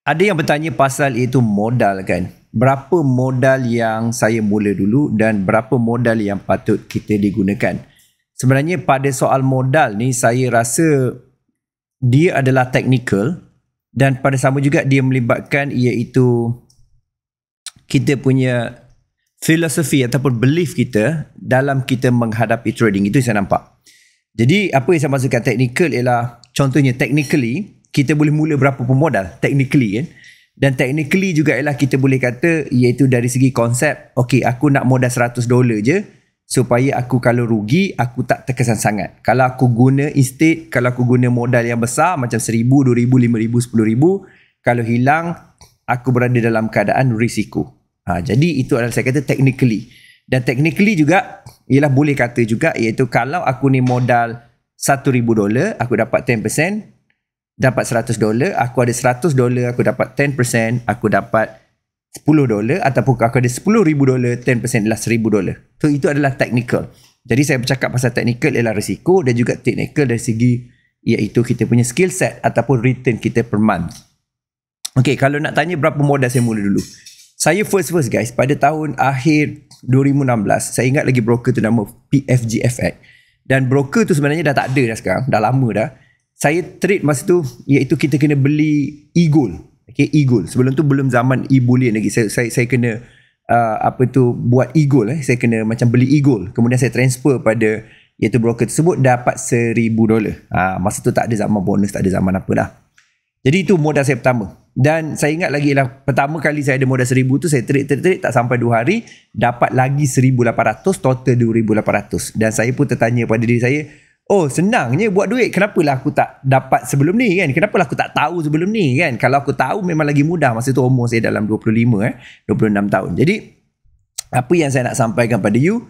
Ada yang bertanya pasal itu modal kan. Berapa modal yang saya mula dulu dan berapa modal yang patut kita digunakan. Sebenarnya pada soal modal ni saya rasa dia adalah technical dan pada sama juga dia melibatkan iaitu kita punya filosofi ataupun belief kita dalam kita menghadapi trading itu saya nampak. Jadi apa yang saya maksudkan technical ialah contohnya technically kita boleh mula berapa pun modal technically kan dan technically juga ialah kita boleh kata iaitu dari segi konsep okey aku nak modal 100 dolar je supaya aku kalau rugi aku tak terkesan sangat kalau aku guna instead kalau aku guna modal yang besar macam 1000 2000 5000 10000 kalau hilang aku berada dalam keadaan risiko ha jadi itu adalah saya kata technically dan technically juga ialah boleh kata juga iaitu kalau aku ni modal 1000 dolar aku dapat 10% dapat 100 dolar, aku ada 100 dolar, aku dapat 10%, aku dapat 10 dolar ataupun aku ada 10 ribu dolar, 10% adalah 1000 dolar. So itu adalah technical. Jadi saya bercakap pasal technical ialah risiko dan juga technical dari segi iaitu kita punya skill set ataupun return kita per month. Okay, kalau nak tanya berapa modal saya mula dulu. Saya first-first guys, pada tahun akhir 2016, saya ingat lagi broker tu nama PFGFX. Dan broker tu sebenarnya dah tak ada dah sekarang, dah lama dah saya trade masa tu iaitu kita kena beli e-gold. Okay, e-gold. Sebelum tu belum zaman e-bullion lagi. Saya saya, saya kena uh, apa tu buat e-gold. Eh. Saya kena macam beli e-gold. Kemudian saya transfer pada iaitu broker tersebut dapat seribu dolar. Ha, masa tu tak ada zaman bonus, tak ada zaman apalah. Jadi itu modal saya pertama. Dan saya ingat lagi lah pertama kali saya ada modal seribu tu saya trade, trade, trade tak sampai dua hari dapat lagi seribu lapan ratus total dua ribu lapan ratus. Dan saya pun tertanya pada diri saya, Oh senangnya buat duit Kenapalah aku tak dapat sebelum ni kan Kenapalah aku tak tahu sebelum ni kan Kalau aku tahu memang lagi mudah Masa tu umur saya dalam 25 eh 26 tahun Jadi Apa yang saya nak sampaikan pada you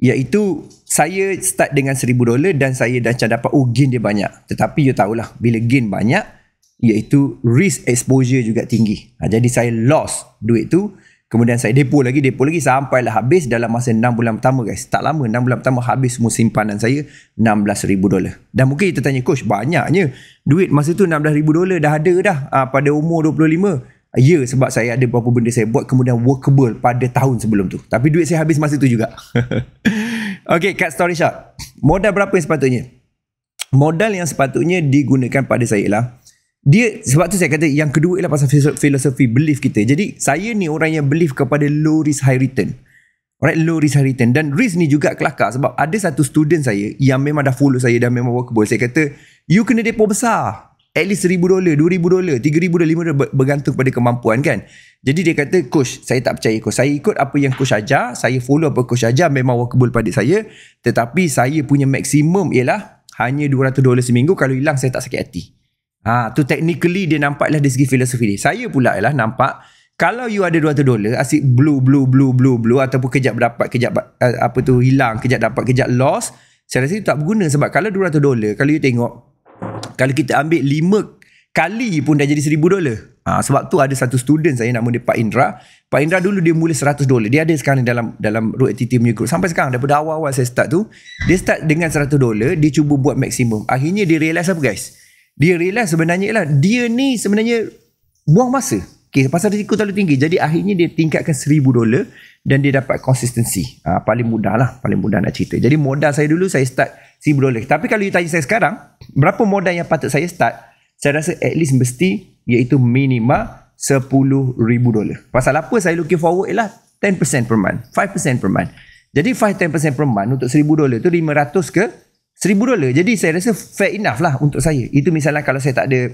Iaitu Saya start dengan seribu dolar Dan saya dah macam dapat Oh gain dia banyak Tetapi you tahulah Bila gain banyak Iaitu risk exposure juga tinggi ha, Jadi saya lost duit tu Kemudian saya depo lagi, depo lagi sampailah habis dalam masa 6 bulan pertama guys. Tak lama, 6 bulan pertama habis semua simpanan saya $16,000. Dan mungkin kita tanya, coach banyaknya duit masa tu $16,000 dah ada dah uh, pada umur 25. Ya sebab saya ada beberapa benda saya buat kemudian workable pada tahun sebelum tu. Tapi duit saya habis masa tu juga. okay, cut story shot Modal berapa yang sepatutnya? Modal yang sepatutnya digunakan pada saya ialah dia sebab tu saya kata yang kedua ialah pasal filosofi belief kita. Jadi saya ni orang yang belief kepada low risk high return. Alright, low risk high return. Dan risk ni juga kelakar sebab ada satu student saya yang memang dah follow saya dan memang workable. Saya kata, you kena depo besar. At least $1,000, $2,000, $3,000, $5,000 bergantung pada kemampuan kan. Jadi dia kata, coach, saya tak percaya coach. Saya ikut apa yang coach ajar, saya follow apa coach ajar, memang workable pada saya. Tetapi saya punya maksimum ialah hanya $200 seminggu kalau hilang saya tak sakit hati. Ha, tu technically dia nampaklah dari segi filosofi dia. Saya pula ialah nampak kalau you ada 200 dolar asyik blue blue blue blue blue ataupun kejap dapat kejap eh, apa tu hilang kejap dapat kejap loss saya rasa itu tak berguna sebab kalau 200 dolar kalau you tengok kalau kita ambil 5 kali pun dah jadi 1000 dolar ha, sebab tu ada satu student saya nama dia Pak Indra Pak Indra dulu dia mula 100 dolar dia ada sekarang dalam dalam road activity punya group sampai sekarang daripada awal-awal saya start tu dia start dengan 100 dolar dia cuba buat maksimum akhirnya dia realize apa guys dia realize sebenarnya ialah dia ni sebenarnya buang masa okay, pasal risiko terlalu tinggi jadi akhirnya dia tingkatkan seribu dolar dan dia dapat konsistensi ha, paling mudah lah paling mudah nak cerita jadi modal saya dulu saya start seribu dolar tapi kalau you tanya saya sekarang berapa modal yang patut saya start saya rasa at least mesti iaitu minima sepuluh ribu dolar pasal apa saya looking forward ialah 10% per month 5% per month jadi 5-10% per month untuk seribu dolar tu 500 ke Seribu dolar. Jadi saya rasa fair enough lah untuk saya. Itu misalnya kalau saya tak ada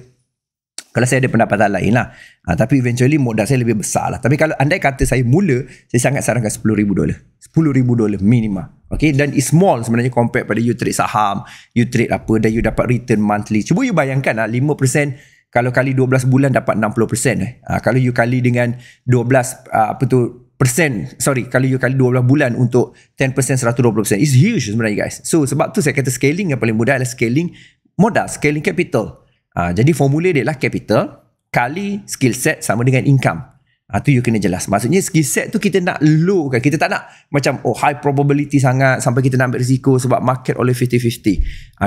kalau saya ada pendapatan lain lah. Ha, tapi eventually modal saya lebih besar lah. Tapi kalau andai kata saya mula, saya sangat sarankan $10,000. dolar. $10,000 dolar minima. Okay, dan it's small sebenarnya compared pada you trade saham, you trade apa, dan you dapat return monthly. Cuba you bayangkan lah, 5% kalau kali 12 bulan dapat 60%. Eh. Ha, kalau you kali dengan 12, ah, apa tu, Persen sorry kalau you kali 12 bulan untuk 10% 120% is huge sebenarnya guys so sebab tu saya kata scaling yang paling mudah adalah scaling modal scaling capital uh, jadi formula dia lah capital kali skill set sama dengan income uh, tu you kena jelas maksudnya skill set tu kita nak low kan kita tak nak macam oh high probability sangat sampai kita nak ambil risiko sebab market oleh 50-50 uh,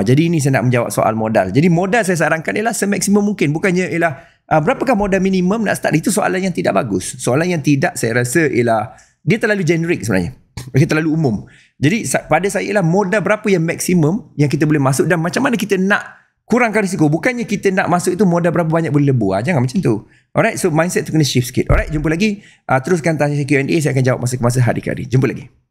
ah, jadi ini saya nak menjawab soal modal jadi modal saya sarankan ialah semaksimum mungkin bukannya ialah Uh, berapakah modal minimum nak start? Itu soalan yang tidak bagus. Soalan yang tidak saya rasa ialah dia terlalu generic sebenarnya. Dia terlalu umum. Jadi pada saya ialah modal berapa yang maksimum yang kita boleh masuk dan macam mana kita nak kurangkan risiko. Bukannya kita nak masuk itu modal berapa banyak boleh lebur. Ah, jangan macam tu. Alright, so mindset tu kena shift sikit. Alright, jumpa lagi. Uh, teruskan tanya Q&A. Saya akan jawab masa-masa hari ke hari. Jumpa lagi.